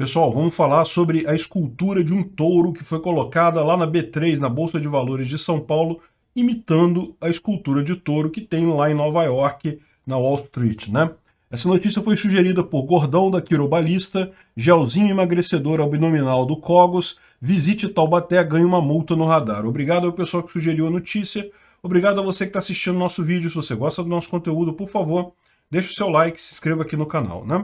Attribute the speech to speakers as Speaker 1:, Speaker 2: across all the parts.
Speaker 1: Pessoal, vamos falar sobre a escultura de um touro que foi colocada lá na B3, na Bolsa de Valores de São Paulo, imitando a escultura de touro que tem lá em Nova York, na Wall Street, né? Essa notícia foi sugerida por Gordão da Quirobalista, gelzinho emagrecedor abdominal do Cogos, visite Taubaté, ganhe uma multa no radar. Obrigado ao pessoal que sugeriu a notícia, obrigado a você que está assistindo nosso vídeo. Se você gosta do nosso conteúdo, por favor, deixe o seu like, se inscreva aqui no canal, né?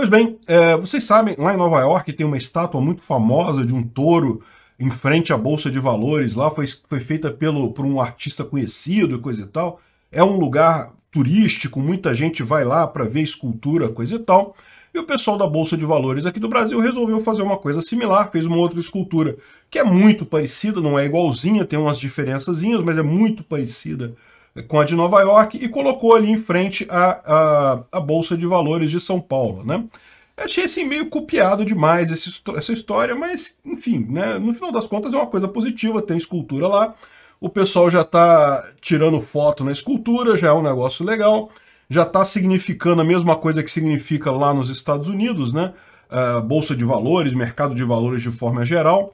Speaker 1: Pois bem, é, vocês sabem, lá em Nova York tem uma estátua muito famosa de um touro em frente à Bolsa de Valores. Lá foi, foi feita pelo, por um artista conhecido e coisa e tal. É um lugar turístico, muita gente vai lá para ver escultura, coisa e tal. E o pessoal da Bolsa de Valores aqui do Brasil resolveu fazer uma coisa similar, fez uma outra escultura, que é muito parecida, não é igualzinha, tem umas diferençazinhas, mas é muito parecida com a de Nova York e colocou ali em frente a, a, a Bolsa de Valores de São Paulo, né? Eu achei assim, meio copiado demais esse, essa história, mas enfim, né? No final das contas é uma coisa positiva, tem escultura lá, o pessoal já está tirando foto na escultura, já é um negócio legal, já está significando a mesma coisa que significa lá nos Estados Unidos, né? Uh, bolsa de valores, mercado de valores de forma geral,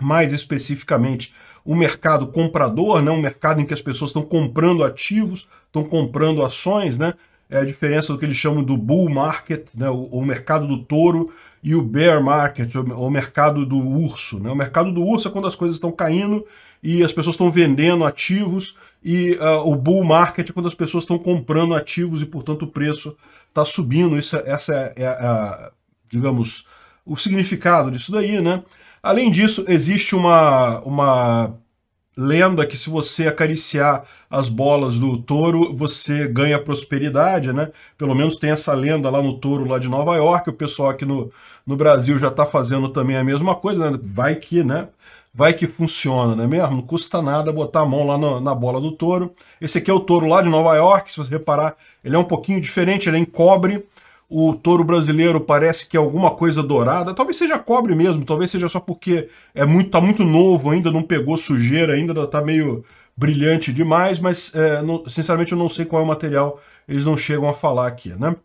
Speaker 1: mais especificamente um mercado comprador, né? um mercado em que as pessoas estão comprando ativos, estão comprando ações, né? É a diferença do que eles chamam do bull market, né? o, o mercado do touro, e o bear market, o, o mercado do urso. Né? O mercado do urso é quando as coisas estão caindo e as pessoas estão vendendo ativos, e uh, o bull market é quando as pessoas estão comprando ativos e, portanto, o preço está subindo. Isso, é, essa é, é, é, digamos, o significado disso daí, né? Além disso, existe uma, uma lenda que se você acariciar as bolas do touro, você ganha prosperidade, né? Pelo menos tem essa lenda lá no touro, lá de Nova York. O pessoal aqui no, no Brasil já está fazendo também a mesma coisa, né? Vai que, né? Vai que funciona, não é mesmo? Não custa nada botar a mão lá na, na bola do touro. Esse aqui é o touro lá de Nova York, se você reparar, ele é um pouquinho diferente, ele é em cobre, o touro brasileiro parece que é alguma coisa dourada, talvez seja cobre mesmo, talvez seja só porque é muito, tá muito novo ainda, não pegou sujeira ainda, tá, tá meio brilhante demais, mas é, não, sinceramente eu não sei qual é o material, eles não chegam a falar aqui, né?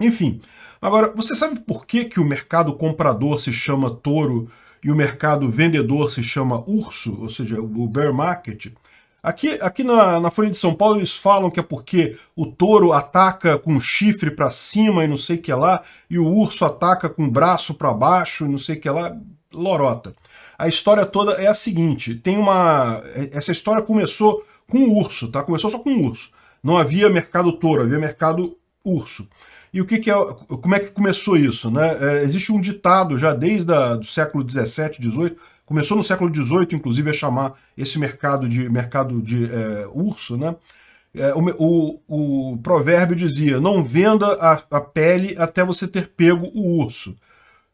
Speaker 1: Enfim, agora, você sabe por que, que o mercado comprador se chama touro e o mercado vendedor se chama urso, ou seja, o bear market? Aqui, aqui na, na Folha de São Paulo eles falam que é porque o touro ataca com o chifre para cima e não sei o que lá, e o urso ataca com o braço para baixo e não sei o que lá, lorota. A história toda é a seguinte, tem uma... essa história começou com o urso, tá? Começou só com o urso. Não havia mercado touro, havia mercado urso. E o que, que é, como é que começou isso? Né? É, existe um ditado já desde o século 17, 18, começou no século XVIII, inclusive, a chamar esse mercado de mercado de é, urso, né? É, o, o, o, provérbio dizia, não venda a, a, pele até você ter pego o urso. O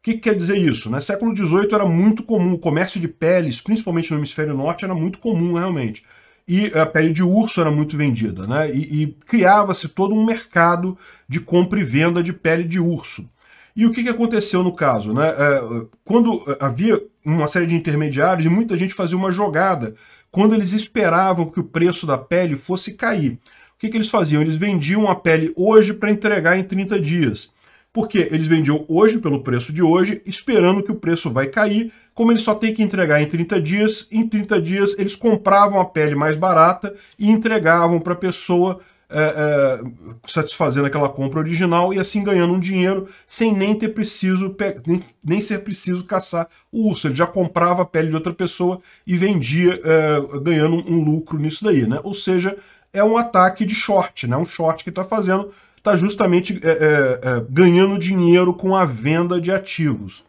Speaker 1: que, que quer dizer isso? No né? Século XVIII era muito comum, o comércio de peles, principalmente no hemisfério norte, era muito comum realmente e a pele de urso era muito vendida, né? E, e criava-se todo um mercado de compra e venda de pele de urso. E o que, que aconteceu no caso? Né? É, quando é, havia uma série de intermediários e muita gente fazia uma jogada, quando eles esperavam que o preço da pele fosse cair. O que, que eles faziam? Eles vendiam a pele hoje para entregar em 30 dias. Porque eles vendiam hoje pelo preço de hoje, esperando que o preço vai cair. Como eles só têm que entregar em 30 dias, em 30 dias eles compravam a pele mais barata e entregavam para a pessoa é, é, satisfazendo aquela compra original e assim ganhando um dinheiro sem nem ter preciso nem, nem ser preciso caçar o urso. Ele já comprava a pele de outra pessoa e vendia é, ganhando um lucro nisso daí, né? Ou seja, é um ataque de short, né? Um short que está fazendo está justamente é, é, é, ganhando dinheiro com a venda de ativos.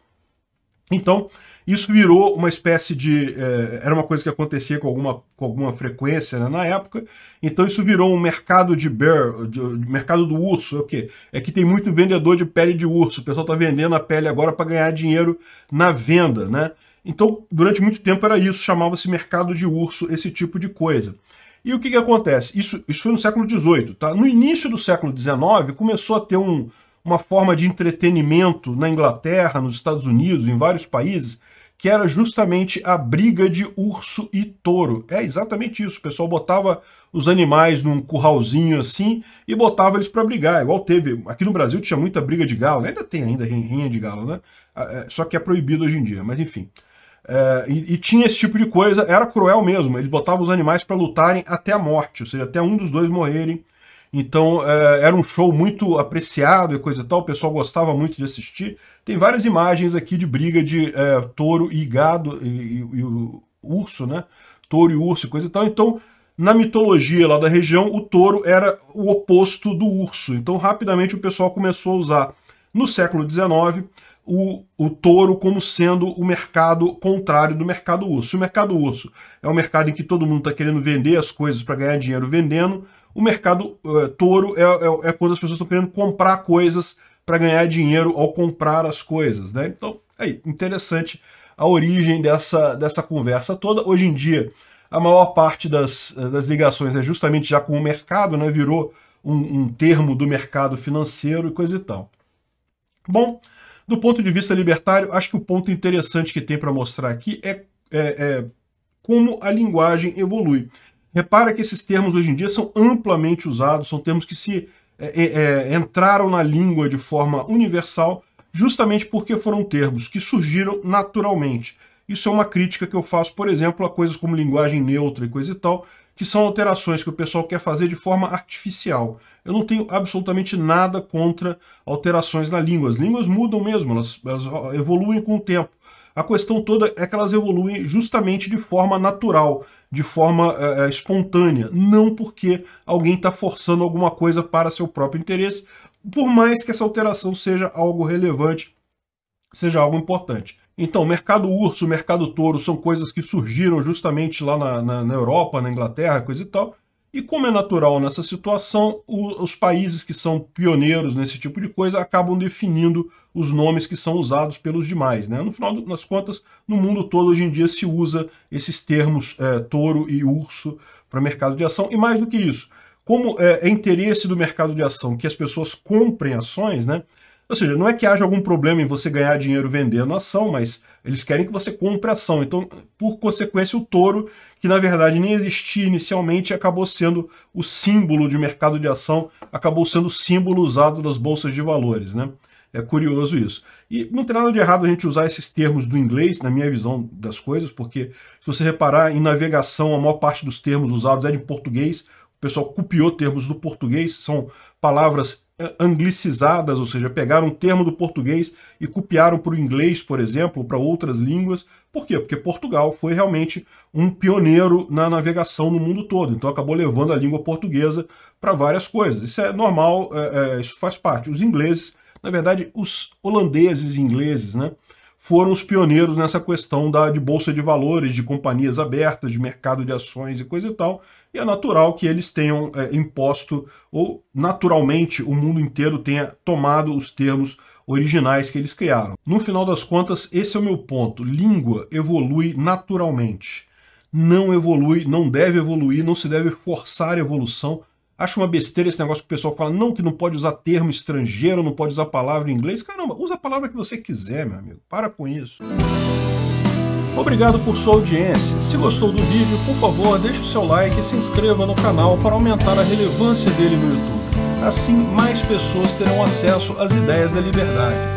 Speaker 1: Então, isso virou uma espécie de. Eh, era uma coisa que acontecia com alguma, com alguma frequência né, na época, então isso virou um mercado de bear, de, de mercado do urso. É o quê? É que tem muito vendedor de pele de urso. O pessoal está vendendo a pele agora para ganhar dinheiro na venda, né? Então, durante muito tempo era isso, chamava-se mercado de urso, esse tipo de coisa. E o que, que acontece? Isso, isso foi no século XVIII, tá? No início do século XIX começou a ter um, uma forma de entretenimento na Inglaterra, nos Estados Unidos, em vários países, que era justamente a briga de urso e touro. É exatamente isso. O pessoal botava os animais num curralzinho assim e botava eles para brigar. Igual teve. Aqui no Brasil tinha muita briga de galo, ainda tem ainda rinha de galo, né? É, só que é proibido hoje em dia, mas enfim. É, e, e, tinha esse tipo de coisa, era cruel mesmo. Eles botavam os animais para lutarem até a morte, ou seja, até um dos dois morrerem então é, era um show muito apreciado e coisa e tal, o pessoal gostava muito de assistir. Tem várias imagens aqui de briga de é, touro e gado, e, e, e o urso, né? Touro e urso e coisa e tal. Então, na mitologia lá da região, o touro era o oposto do urso. Então, rapidamente o pessoal começou a usar, no século XIX, o, o, touro como sendo o mercado contrário do mercado urso. O mercado urso é um mercado em que todo mundo está querendo vender as coisas para ganhar dinheiro vendendo o mercado eh, touro é, é, é, quando as pessoas estão querendo comprar coisas para ganhar dinheiro ao comprar as coisas, né? Então, aí, interessante a origem dessa, dessa conversa toda. Hoje em dia, a maior parte das, das ligações é justamente já com o mercado, né? Virou um, um termo do mercado financeiro e coisa e tal. Bom, do ponto de vista libertário, acho que o ponto interessante que tem para mostrar aqui é, é, é como a linguagem evolui. Repara que esses termos hoje em dia são amplamente usados, são termos que se é, é, é, entraram na língua de forma universal, justamente porque foram termos que surgiram naturalmente. Isso é uma crítica que eu faço, por exemplo, a coisas como linguagem neutra e coisa e tal, que são alterações que o pessoal quer fazer de forma artificial. Eu não tenho absolutamente nada contra alterações na língua. As línguas mudam mesmo, elas, elas evoluem com o tempo. A questão toda é que elas evoluem justamente de forma natural, de forma é, espontânea, não porque alguém está forçando alguma coisa para seu próprio interesse, por mais que essa alteração seja algo relevante, seja algo importante. Então, mercado urso, mercado touro são coisas que surgiram justamente lá na, na, na Europa, na Inglaterra, coisa e tal, e como é natural nessa situação, o, os países que são pioneiros nesse tipo de coisa acabam definindo os nomes que são usados pelos demais. Né? No final das contas, no mundo todo hoje em dia se usa esses termos é, touro e urso para mercado de ação. E mais do que isso, como é, é interesse do mercado de ação que as pessoas comprem ações, né? Ou seja, não é que haja algum problema em você ganhar dinheiro vendendo a ação, mas eles querem que você compre a ação. Então, por consequência, o touro, que na verdade nem existia inicialmente, acabou sendo o símbolo de mercado de ação, acabou sendo o símbolo usado nas bolsas de valores, né? É curioso isso. E não tem nada de errado a gente usar esses termos do inglês, na minha visão das coisas, porque se você reparar em navegação, a maior parte dos termos usados é de português pessoal copiou termos do português, são palavras eh, anglicizadas, ou seja, pegaram um termo do português e copiaram para o inglês, por exemplo, para outras línguas. Por quê? Porque Portugal foi realmente um pioneiro na navegação no mundo todo, então acabou levando a língua portuguesa para várias coisas. Isso é normal, é, é, isso faz parte. Os ingleses, na verdade, os holandeses e ingleses, né? foram os pioneiros nessa questão da, de bolsa de valores, de companhias abertas, de mercado de ações e coisa e tal. E é natural que eles tenham é, imposto, ou naturalmente o mundo inteiro tenha tomado os termos originais que eles criaram. No final das contas, esse é o meu ponto. Língua evolui naturalmente. Não evolui, não deve evoluir, não se deve forçar a evolução Acho uma besteira esse negócio que o pessoal fala, não, que não pode usar termo estrangeiro, não pode usar palavra em inglês. Caramba, usa a palavra que você quiser, meu amigo. Para com isso. Obrigado por sua audiência. Se gostou do vídeo, por favor, deixe o seu like e se inscreva no canal para aumentar a relevância dele no YouTube. Assim, mais pessoas terão acesso às ideias da liberdade